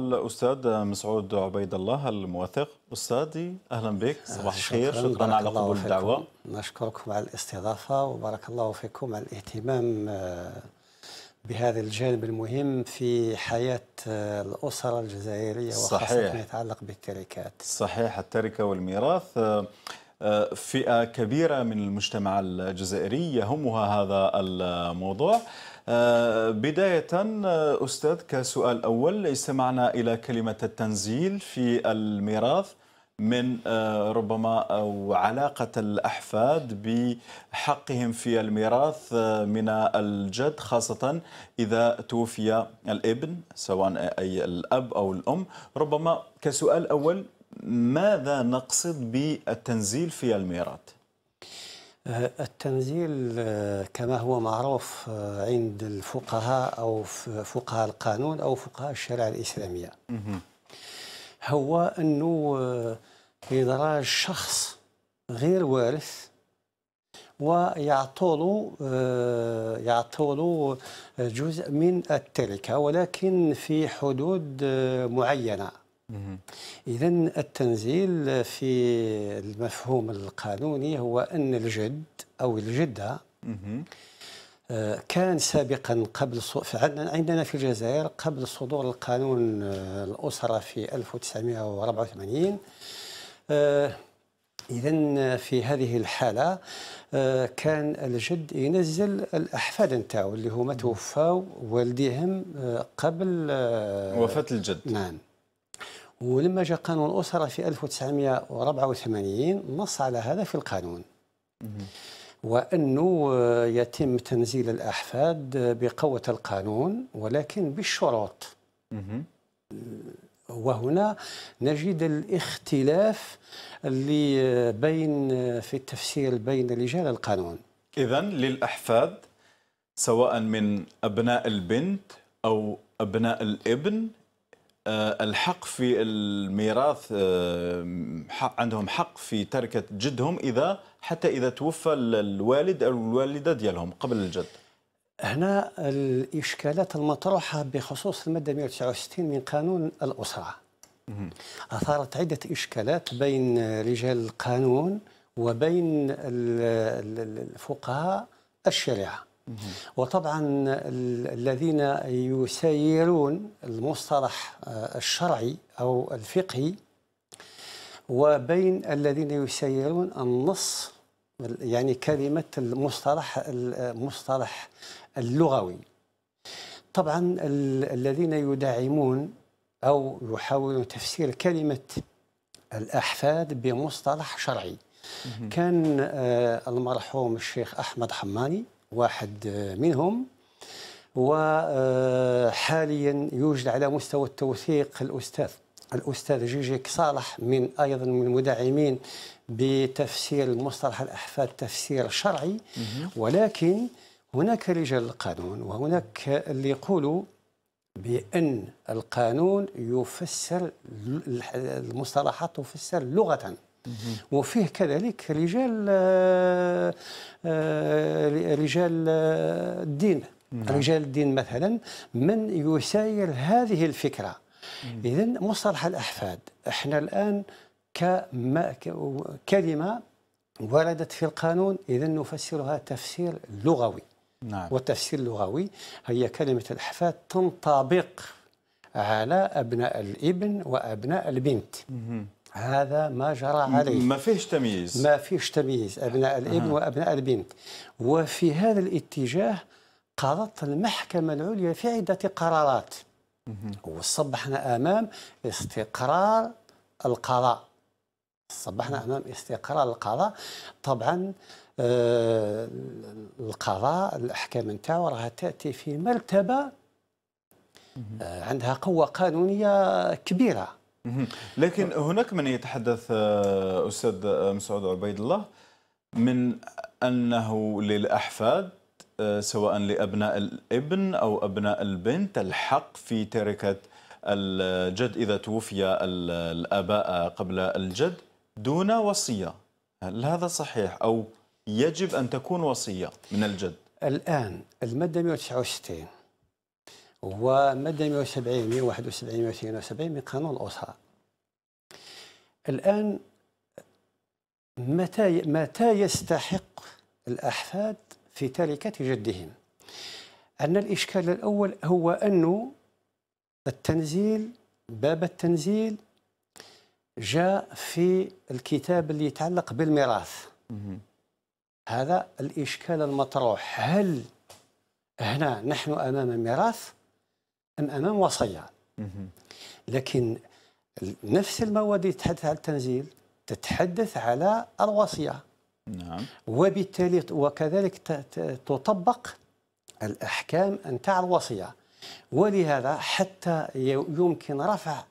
الأستاذ مسعود عبيد الله الموثق أستاذي أهلا بك صباح الخير شكرا, شكرا على قبول الدعوة نشكركم على الاستضافة وبارك الله فيكم على الاهتمام آه، بهذا الجانب المهم في حياة آه، الأسرة الجزائرية وخاصة صحيح. ما يتعلق بالتركات صحيح التركة والميراث آه، فئة كبيرة من المجتمع الجزائري يهمها هذا الموضوع آه، بداية آه، أستاذ كسؤال أول استمعنا إلى كلمة التنزيل في الميراث من آه، ربما أو علاقة الأحفاد بحقهم في الميراث من الجد خاصة إذا توفي الابن سواء أي الأب أو الأم ربما كسؤال أول ماذا نقصد بالتنزيل في الميراث؟ التنزيل آه، كما هو معروف آه، عند الفقهاء أو فقهاء القانون أو فقهاء الشريعة الإسلامية هو أنه آه، إدراج شخص غير وارث ويعطوا يعطوا جزء من التركة ولكن في حدود معينة إذا التنزيل في المفهوم القانوني هو أن الجد أو الجدة آه، كان سابقا قبل عندنا في الجزائر قبل صدور القانون آه، الأسرة في 1984 آه، إذا في هذه الحالة كان الجد ينزل الأحفاد نتاعو اللي هما توفاو والديهم قبل وفاة الجد نعم ولما جاء قانون الأسرة في 1984 نص على هذا في القانون وأنه يتم تنزيل الأحفاد بقوة القانون ولكن بالشروط وهنا نجد الاختلاف اللي بين في التفسير بين رجال القانون إذا للأحفاد سواء من أبناء البنت أو أبناء الابن آه، الحق في الميراث آه، عندهم حق في تركة جدهم إذا حتى إذا توفى الوالد أو الوالدة ديالهم قبل الجد هنا الإشكالات المطروحة بخصوص المادة 169 من قانون الأسرة أثارت عدة إشكالات بين رجال القانون وبين الفقهاء الشريعه وطبعا الذين يسيرون المصطلح آه، الشرعي أو الفقهي وبين الذين يسيرون النص يعني كلمة المصطلح المصطلح اللغوي طبعا الذين يدعمون أو يحاولون تفسير كلمة الأحفاد بمصطلح شرعي كان آه، المرحوم الشيخ أحمد حماني واحد آه، منهم وحاليا آه، يوجد على مستوى التوثيق الأستاذ الأستاذ جيجيك صالح من أيضا من المداعمين بتفسير مصطلح الأحفاد تفسير شرعي ولكن هناك رجال القانون وهناك اللي يقولوا بأن القانون يفسر المصطلحات تفسر لغة وفيه كذلك رجال آه، آه، رجال آه، الدين نعم. رجال الدين مثلا من يساير هذه الفكره اذا مصطلح الاحفاد احنا الان كما كلمه وردت في القانون اذا نفسرها تفسير لغوي نعم. والتفسير اللغوي هي كلمه الاحفاد تنطبق على ابناء الابن وابناء البنت هذا ما جرى عليه ما فيهش تمييز ما فيهش تمييز أبناء الابن أه. وأبناء البنت وفي هذا الاتجاه قضت المحكمة العليا في عدة قرارات وصبحنا أمام استقرار القضاء صبحنا أمام استقرار القضاء طبعا آه، القضاء الأحكام نتاعو راها تأتي في مرتبة آه، عندها قوة قانونية كبيرة لكن هناك من يتحدث آه، أستاذ آه، مسعود عبيد الله من أنه للأحفاد آه، سواء لأبناء الابن أو أبناء البنت الحق في تركة الجد إذا توفي الآباء قبل الجد دون وصية هل هذا صحيح أو يجب أن تكون وصية من الجد الآن المادة 169 هو مادة 170 171 172 من قانون الأسرة الآن متى متى يستحق الأحفاد في تركة جدهم أن الإشكال الأول هو أنه التنزيل باب التنزيل جاء في الكتاب اللي يتعلق بالميراث هذا الإشكال المطروح هل هنا نحن أمام ميراث ام أمام وصية لكن نفس المواد اللي تتحدث على التنزيل تتحدث على الوصية نعم. وبالتالي وكذلك تطبق الأحكام نتاع الوصية ولهذا حتى يمكن رفع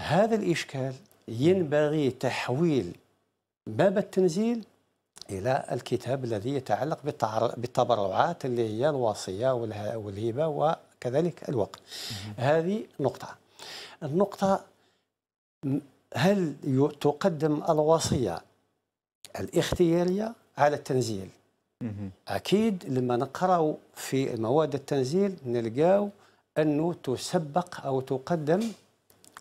هذا الإشكال ينبغي تحويل باب التنزيل إلى الكتاب الذي يتعلق بالتبرعات اللي هي الوصية والهبة كذلك الوقت هذه نقطة النقطة هل تقدم الوصية الاختيارية على التنزيل أكيد لما نقرأ في مواد التنزيل نلقاو أنه تسبق أو تقدم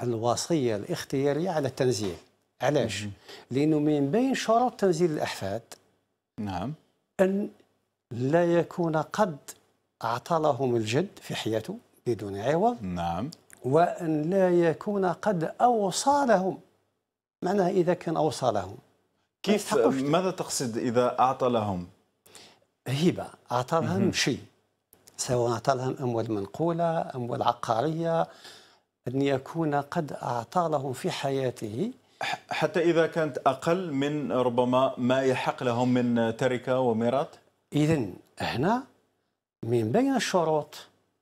الوصية الاختيارية على التنزيل علاش؟ لأنه من بين شروط تنزيل الأحفاد نعم أن لا يكون قد أعطى لهم الجد في حياته بدون عوض نعم وأن لا يكون قد أوصالهم معناها إذا كان أوصالهم كيف ماذا تقصد إذا أعطى لهم هبة أعطى لهم شيء سواء أعطى لهم أموال منقولة أموال عقارية أن يكون قد أعطى لهم في حياته حتى إذا كانت أقل من ربما ما يحق لهم من تركة وميراث إذا هنا من بين الشروط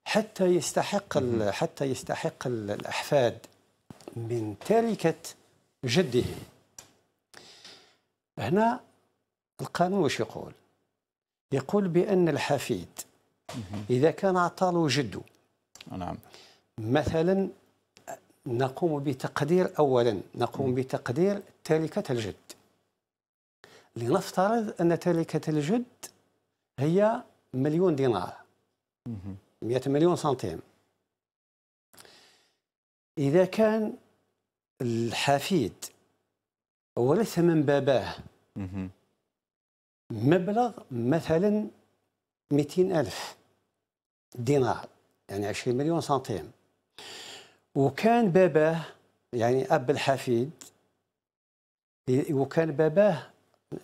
حتى يستحق حتى يستحق الأحفاد من تركة جدهم هنا القانون واش يقول يقول بأن الحفيد إذا كان عطاله جده نعم مثلا نقوم بتقدير أولا نقوم بتقدير تركة الجد لنفترض أن تركة الجد هي مليون دينار 100 مليون سنتيم إذا كان الحفيد ورث من باباه مبلغ مثلا 200 ألف دينار يعني 20 مليون سنتيم وكان باباه يعني أب الحفيد وكان باباه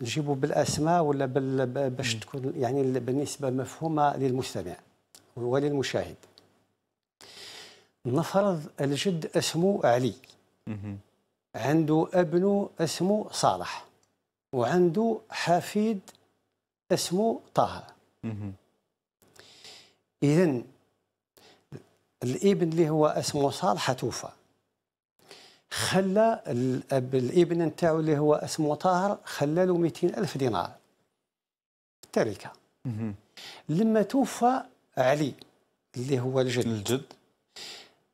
نجيبوا بالاسماء ولا بال... باش تكون يعني بالنسبه مفهومه للمستمع وللمشاهد نفرض الجد اسمه علي عنده ابنه اسمه صالح وعنده حفيد اسمه طه اذا الابن اللي هو اسمه صالح توفى خلى الاب الابن نتاعو اللي هو اسمه طاهر خلى له 200 الف دينار تركه لما توفى علي اللي هو الجد الجد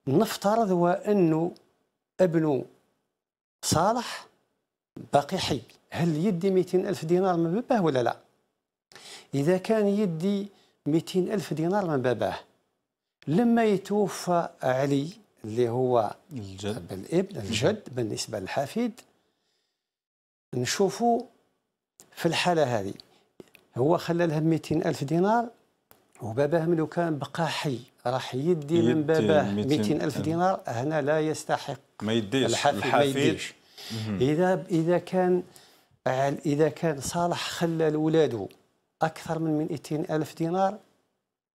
نفترض هو انه ابنه صالح باقي حي هل يدي 200 ألف دينار من باباه ولا لا إذا كان يدي 200 ألف دينار من باباه لما يتوفى علي اللي هو الجد بالابن الجد بالنسبه للحفيد نشوفوا في الحاله هذه هو خلى لها 200 الف دينار وباباه لو كان بقى حي راح يدي من باباه 200 الف دينار هنا لا يستحق ما يديش الحفيد, الحفيد. ما يديش اذا اذا كان اذا كان صالح خلى لولاده اكثر من 200 الف دينار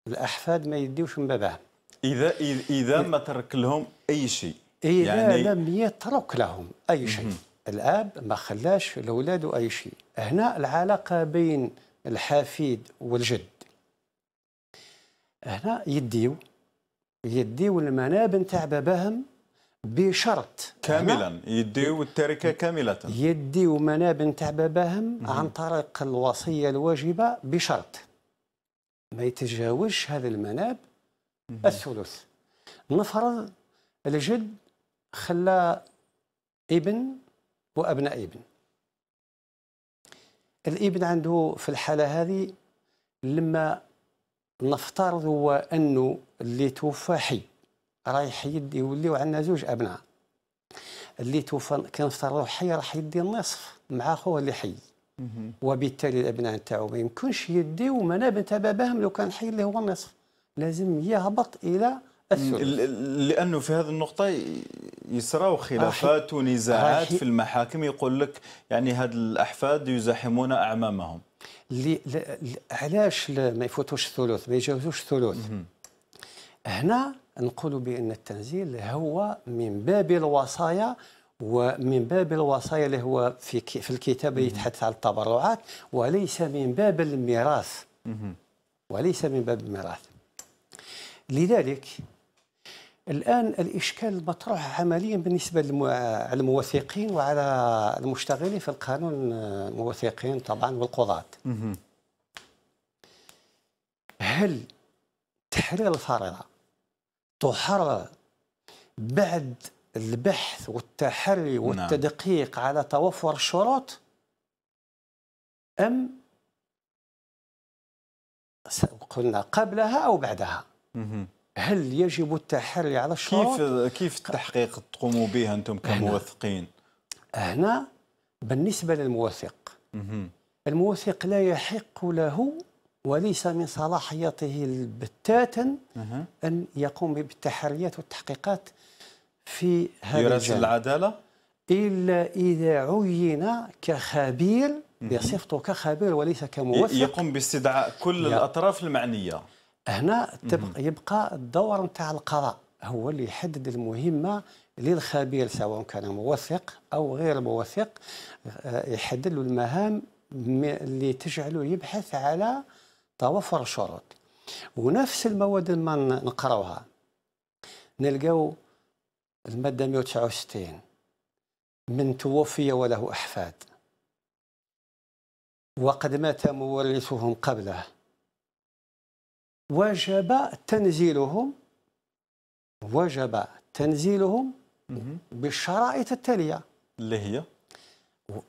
الاحفاد ما يديوش من باباه اذا اذا ما ترك لهم اي شيء اذا يعني لم يترك لهم اي شيء الاب ما خلاش لاولاده اي شيء هنا العلاقه بين الحفيد والجد هنا يديو يديو المناب نتاع باباهم بشرط كاملا يديو التركه كامله يديو مناب نتاع باباهم عن طريق الوصيه الواجبه بشرط ما يتجاوزش هذا المناب الثلث نفرض الجد خلى ابن وابناء ابن الابن عنده في الحاله هذه لما نفترض هو انه اللي توفى حي رايح يوليو عندنا زوج ابناء اللي توفى كنفترضوا حي راح يدي النصف مع خوه اللي حي وبالتالي الابناء نتاعو ما يمكنش يديو منابع تاع باباهم لو كان حي اللي هو النصف لازم يهبط الى الثلث لانه في هذه النقطه يصراو خلافات ونزاعات في المحاكم يقول لك يعني هاد الاحفاد يزاحمون اعمامهم علاش ما يفوتوش الثلث ما يجاوزوش الثلث هنا نقول بان التنزيل هو من باب الوصايا ومن باب الوصايا اللي هو في في الكتاب يتحدث عن التبرعات وليس من باب الميراث وليس من باب الميراث لذلك الآن الإشكال المطروح عمليا بالنسبة على الموثقين وعلى المشتغلين في القانون الموثقين طبعا والقضاة هل تحرير الفريضة تحرر بعد البحث والتحري نعم. والتدقيق نعم. على توفر الشروط أم قلنا قبلها أو بعدها هل يجب التحري على الشروط؟ كيف كيف التحقيق تقوموا به انتم كموثقين؟ هنا, بالنسبه للموثق الموثق لا يحق له وليس من صلاحيته بتاتا ان يقوم بالتحريات والتحقيقات في هذا يرسل العداله؟ الا اذا عين كخبير بصفته كخبير وليس كموثق يقوم باستدعاء كل الاطراف المعنيه هنا تبقى يبقى الدور نتاع القضاء هو اللي يحدد المهمه للخبير سواء كان موثق او غير موثق آه، يحدد له المهام اللي تجعله يبحث على توفر الشروط ونفس المواد ما نقراوها نلقاو الماده 169 من توفي وله احفاد وقد مات مورثهم قبله وجب تنزيلهم وجب تنزيلهم بالشرائط التالية اللي هي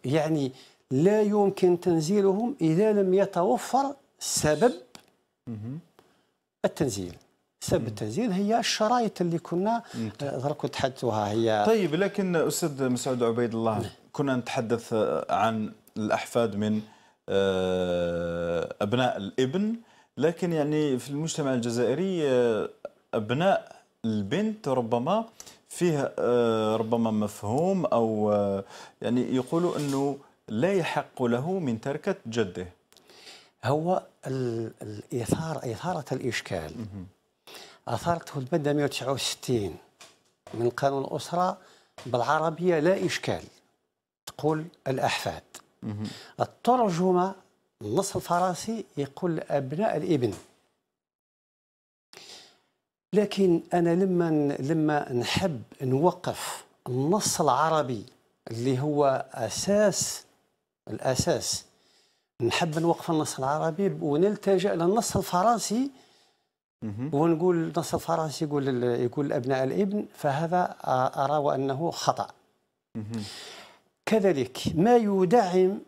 يعني لا يمكن تنزيلهم إذا لم يتوفر سبب التنزيل سبب التنزيل هي الشرائط اللي كنا آه، درك تحدثوها هي طيب لكن استاذ مسعود عبيد الله نعم. كنا نتحدث عن الاحفاد من آه، ابناء الابن لكن يعني في المجتمع الجزائري آه، أبناء البنت ربما فيه آه، ربما مفهوم أو آه، يعني يقولوا أنه لا يحق له من تركة جده هو الإثارة إثارة الإشكال أثارته المادة 169 من قانون الأسرة بالعربية لا إشكال تقول الأحفاد الترجمة النص الفرنسي يقول ابناء الابن لكن انا لما لما نحب نوقف النص العربي اللي هو اساس الاساس نحب نوقف النص العربي ونلتجا للنص الفرنسي ونقول النص الفرنسي يقول يقول ابناء الابن فهذا ارى انه خطا كذلك ما يدعم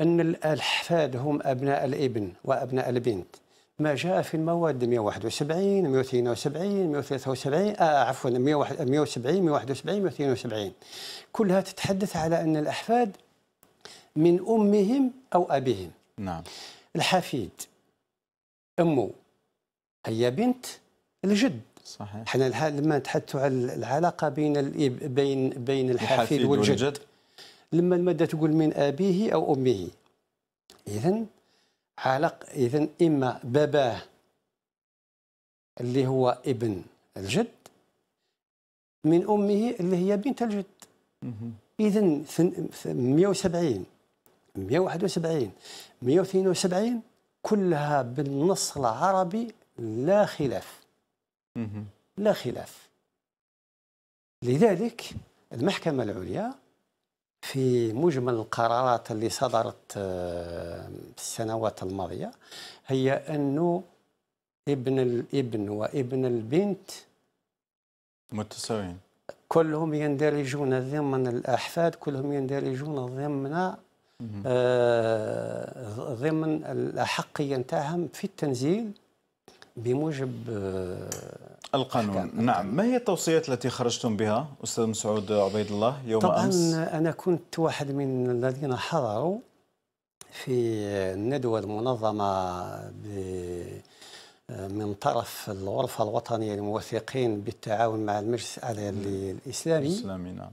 أن الأحفاد هم أبناء الابن وأبناء البنت ما جاء في المواد 171 172 173 آه عفوا 170 171 172 كلها تتحدث على أن الأحفاد من أمهم أو أبيهم نعم الحفيد أمه هي بنت الجد صحيح حنا لما نتحدثوا على العلاقه بين بين بين الحفيد, الحفيد والجد, والجد. لما الماده تقول من ابيه او امه اذا علق اذا اما باباه اللي هو ابن الجد من امه اللي هي بنت الجد اذا 170 171 172 كلها بالنص العربي لا خلاف لا خلاف لذلك المحكمه العليا في مجمل القرارات اللي صدرت آه، في السنوات الماضية هي أنه ابن الابن وابن البنت متساويين كلهم يندرجون ضمن الأحفاد كلهم يندرجون ضمن آه، ضمن الأحقية نتاعهم في التنزيل بموجب آه، القانون أحكام. نعم ما هي التوصيات التي خرجتم بها أستاذ مسعود عبيد الله يوم طبعا أمس؟ طبعا أنا كنت واحد من الذين حضروا في الندوة المنظمة آه، من طرف الغرفة الوطنية للموثقين بالتعاون مع المجلس الأعلى الإسلامي الإسلامي نعم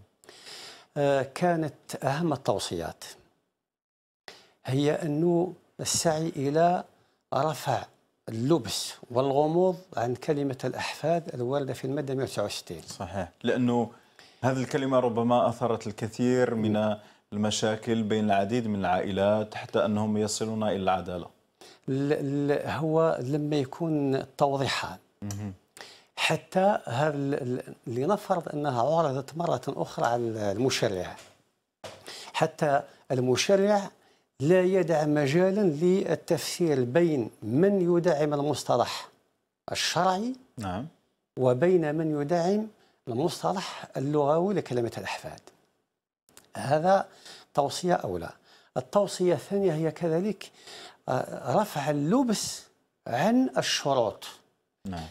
آه، كانت أهم التوصيات هي أنه السعي إلى رفع اللبس والغموض عن كلمة الأحفاد الواردة في المادة 169 صحيح لأنه هذه الكلمة ربما أثرت الكثير من المشاكل بين العديد من العائلات حتى أنهم يصلون إلى العدالة هو لما يكون التوضيحات حتى هذا لنفرض أنها عرضت مرة أخرى على المشرع حتى المشرع لا يدع مجالا للتفسير بين من يدعم المصطلح الشرعي نعم وبين من يدعم المصطلح اللغوي لكلمة الأحفاد هذا توصية أولى التوصية الثانية هي كذلك آه، رفع اللبس عن الشروط نعم.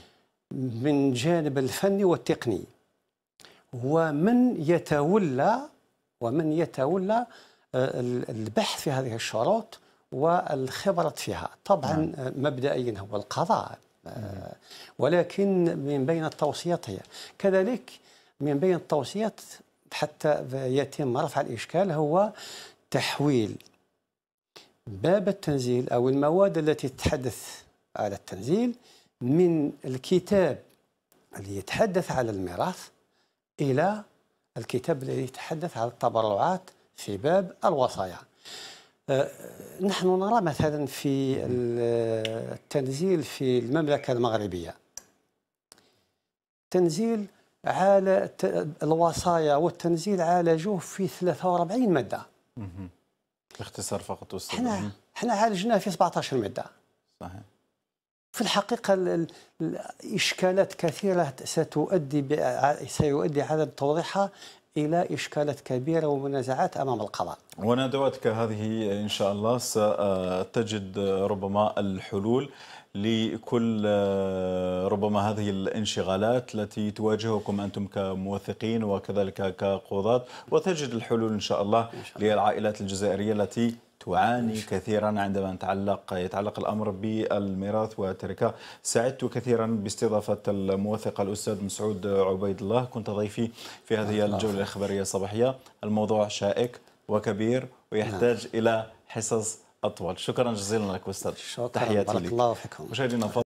من جانب الفني والتقني ومن يتولى ومن يتولى البحث في هذه الشروط والخبرة فيها طبعا نعم. مبدئيا هو القضاء آه، ولكن من بين التوصيات هي كذلك من بين التوصيات حتى يتم رفع الإشكال هو تحويل باب التنزيل أو المواد التي تتحدث على التنزيل من الكتاب اللي يتحدث على الميراث إلى الكتاب الذي يتحدث على التبرعات في باب الوصايا أه، نحن نرى مثلا في التنزيل في المملكة المغربية تنزيل على الوصايا والتنزيل عالجوه في 43 مادة باختصار فقط احنا احنا عالجناه في 17 مادة صحيح في الحقيقة الإشكالات كثيرة ستؤدي سيؤدي عدم توضيحها الى اشكالات كبيره ومنازعات امام القضاء. وندواتك هذه ان شاء الله ستجد ربما الحلول لكل ربما هذه الانشغالات التي تواجهكم انتم كموثقين وكذلك كقضاة وتجد الحلول ان شاء الله للعائلات الجزائريه التي تعاني كثيرا عندما يتعلق يتعلق الامر بالميراث والتركه سعدت كثيرا باستضافه الموثق الاستاذ مسعود عبيد الله كنت ضيفي في هذه الجوله الاخباريه الصباحيه الموضوع شائك وكبير ويحتاج نعم. الى حصص اطول شكرا جزيلا لك استاذ تحياتي لك مشاهدينا